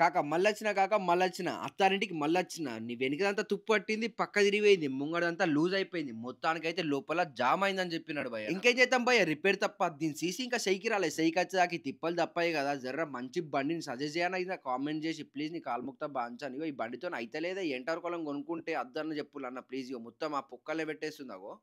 కాక మళ్ళొచ్చిన కాక మళ్ళొచ్చిన అత్తారింటికి మళ్ళొచ్చిన నీ వెనుకదంతా తుప్పు పట్టింది పక్క తిరిగిపోయింది ముంగడంతా లూజ్ అయిపోయింది మొత్తానికి అయితే లోపల జామ్ అయిందని చెప్పినాడు భయ ఇంకేం చేద్దాం భయ రిపేర్ తప్ప దీని సీసీ ఇంకా సైకి రాలే సైకి వచ్చేదాకి తిప్పలు తప్పాయి కదా జర్ర మంచి బండిని సజెస్ట్ అయితే కామెంట్ చేసి ప్లీజ్ నీ కాల్ముక్త బాంచాను ఈ బండితో అయితే లేదా ఎంటర్ కొలం కొనుక్కుంటే అద్దన్న చెప్పులు అన్న ప్లీజ్ ఇక మొత్తం ఆ పుక్కలే పెట్టేస్తుందాగో